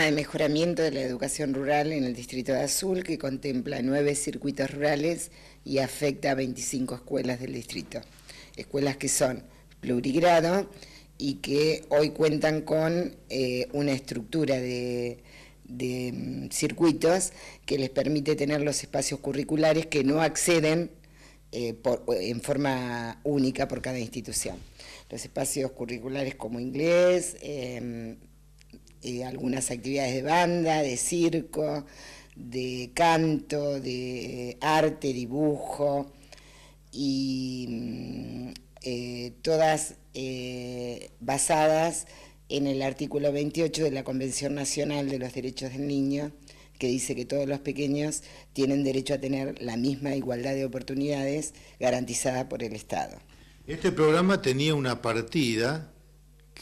de mejoramiento de la educación rural en el Distrito de Azul que contempla nueve circuitos rurales y afecta a 25 escuelas del distrito. Escuelas que son plurigrado y que hoy cuentan con eh, una estructura de, mm, circuitos que les permite tener los espacios curriculares que no acceden eh, en forma única por cada institución. Los espacios curriculares como inglés, em, eh, algunas actividades de banda, de circo, de canto, de arte, dibujo y mm, eh, todas eh, basadas en el artículo 28 de la Convención Nacional de los Derechos del Niño, que dice que todos los pequeños tienen derecho a tener la misma igualdad de oportunidades garantizada por el Estado. Este programa tenía una partida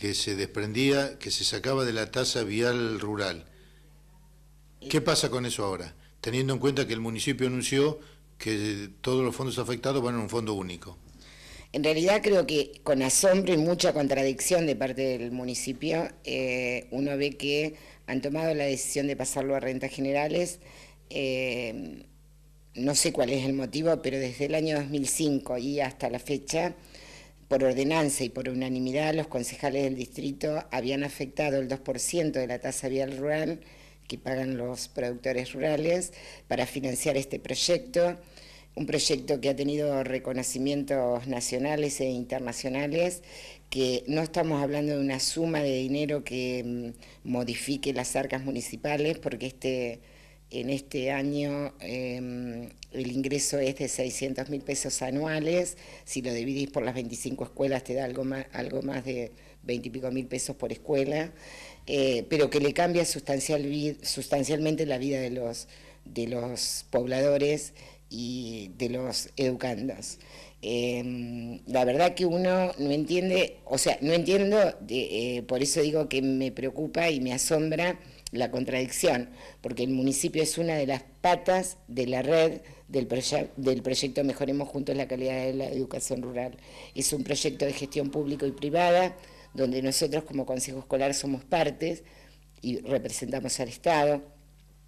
que se desprendía, que se sacaba de la tasa vial rural. ¿Qué pasa con eso ahora? Teniendo en cuenta que el municipio anunció que todos los fondos afectados van a un fondo único. En realidad creo que con asombro y mucha contradicción de parte del municipio, eh, uno ve que han tomado la decisión de pasarlo a rentas generales. Eh, no sé cuál es el motivo, pero desde el año 2005 y hasta la fecha por ordenanza y por unanimidad, los concejales del distrito habían afectado el 2% de la tasa vial rural que pagan los productores rurales para financiar este proyecto, un proyecto que ha tenido reconocimientos nacionales e internacionales, que no estamos hablando de una suma de dinero que mm, modifique las arcas municipales, porque este en este año em, el ingreso es de 600 mil pesos anuales, si lo dividís por las 25 escuelas te da algo más, de 20 y pico mil pesos por escuela, eh, pero que le cambia sustancialmente la vida de los, pobladores y de los educandos. Em, la verdad que uno no entiende, o sea, no entiendo, eh, por eso digo que me preocupa y me asombra la contradicción, porque el municipio es una de las patas de la red del, del proyecto Mejoremos Juntos la Calidad de la Educación Rural. Es un proyecto de gestión público y privada, donde nosotros como Consejo Escolar somos partes y representamos al Estado,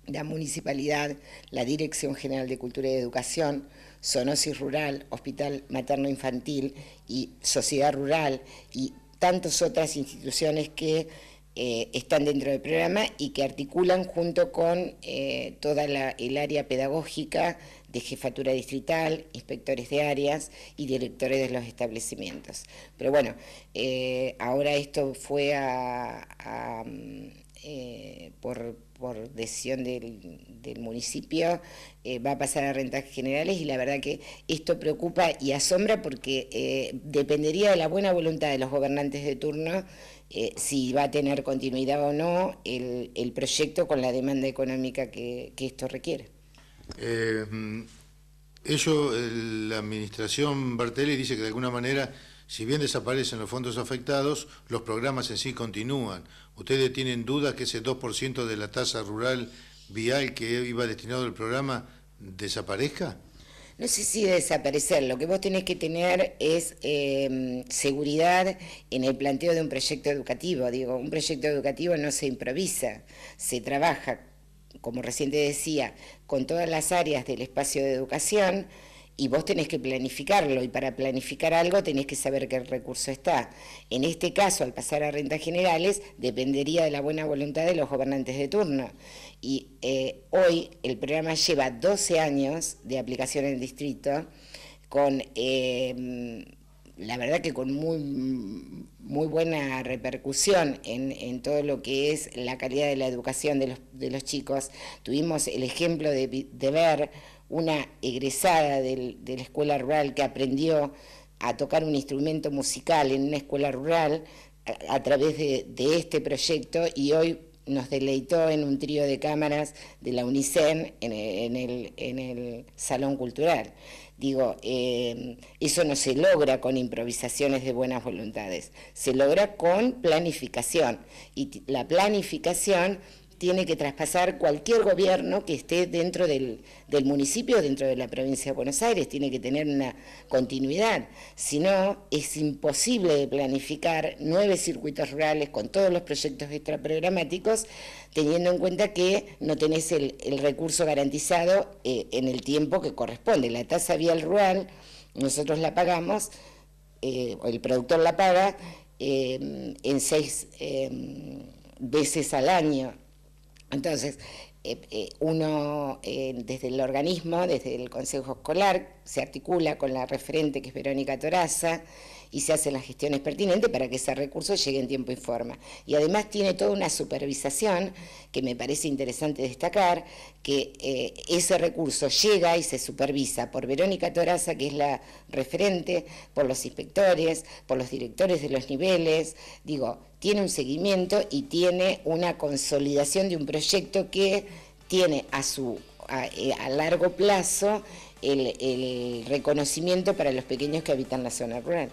la Municipalidad, la Dirección General de Cultura y Educación, Sonosis Rural, Hospital Materno Infantil y Sociedad Rural y tantas otras instituciones que eh, están dentro del programa y que articulan junto con eh, toda la, el área pedagógica de jefatura distrital, inspectores de áreas y directores de los establecimientos. Pero bueno, eh, ahora esto fue eh, por, decisión del, municipio, eh, va a pasar a rentas generales y la verdad que esto preocupa y asombra porque dependería de la buena voluntad de los gobernantes de turno si va a tener continuidad o no el, proyecto con la demanda económica que esto requiere. Eh, mm, la administración Bartelli dice que de alguna manera, si bien desaparecen los fondos afectados, los programas en sí continúan. ¿Ustedes tienen dudas que ese 2% de la tasa rural vial que iba destinado al programa desaparezca? No sé si desaparecer, lo que vos tenés que tener es em, seguridad en el planteo de un proyecto educativo. Digo, un proyecto educativo no se improvisa, se trabaja como recién decía, con todas las áreas del espacio de educación y vos tenés que planificarlo y para planificar algo tenés que saber qué recurso está. En este caso, al pasar a rentas generales, dependería de la buena voluntad de los gobernantes de turno. Y eh, hoy el programa lleva 12 años de aplicación en el distrito con... Eh, la verdad que con muy, muy buena repercusión en, todo lo que es la calidad de la educación de los, de los chicos. Tuvimos el ejemplo de, ver una egresada de la escuela rural que aprendió a tocar un instrumento musical en una escuela rural a, través de, este proyecto y hoy nos deleitó en un trío de cámaras de la UNICEN en el, en el Salón Cultural. Digo, eh, eso no se logra con improvisaciones de buenas voluntades, se logra con planificación. Y la planificación tiene que traspasar cualquier gobierno que esté dentro del, municipio, dentro de la provincia de Buenos Aires, tiene que tener una continuidad. Si no, es imposible planificar nueve circuitos rurales con todos los proyectos extraprogramáticos, teniendo en cuenta que no tenés el, recurso garantizado eh, en el tiempo que corresponde. La tasa vial rural, nosotros la pagamos, eh, o el productor la paga eh, en seis veces al año entonces, eh, eh, uno eh, desde el organismo, desde el Consejo Escolar, se articula con la referente que es Verónica Toraza y se hacen las gestiones pertinentes para que ese recurso llegue en tiempo y forma. Y además tiene toda una supervisación que me parece interesante destacar, que eh, ese recurso llega y se supervisa por Verónica Toraza, que es la referente, por los inspectores, por los directores de los niveles, digo, tiene un seguimiento y tiene una consolidación de un proyecto que tiene a su a eh, largo plazo el, reconocimiento para los pequeños que habitan la zona rural.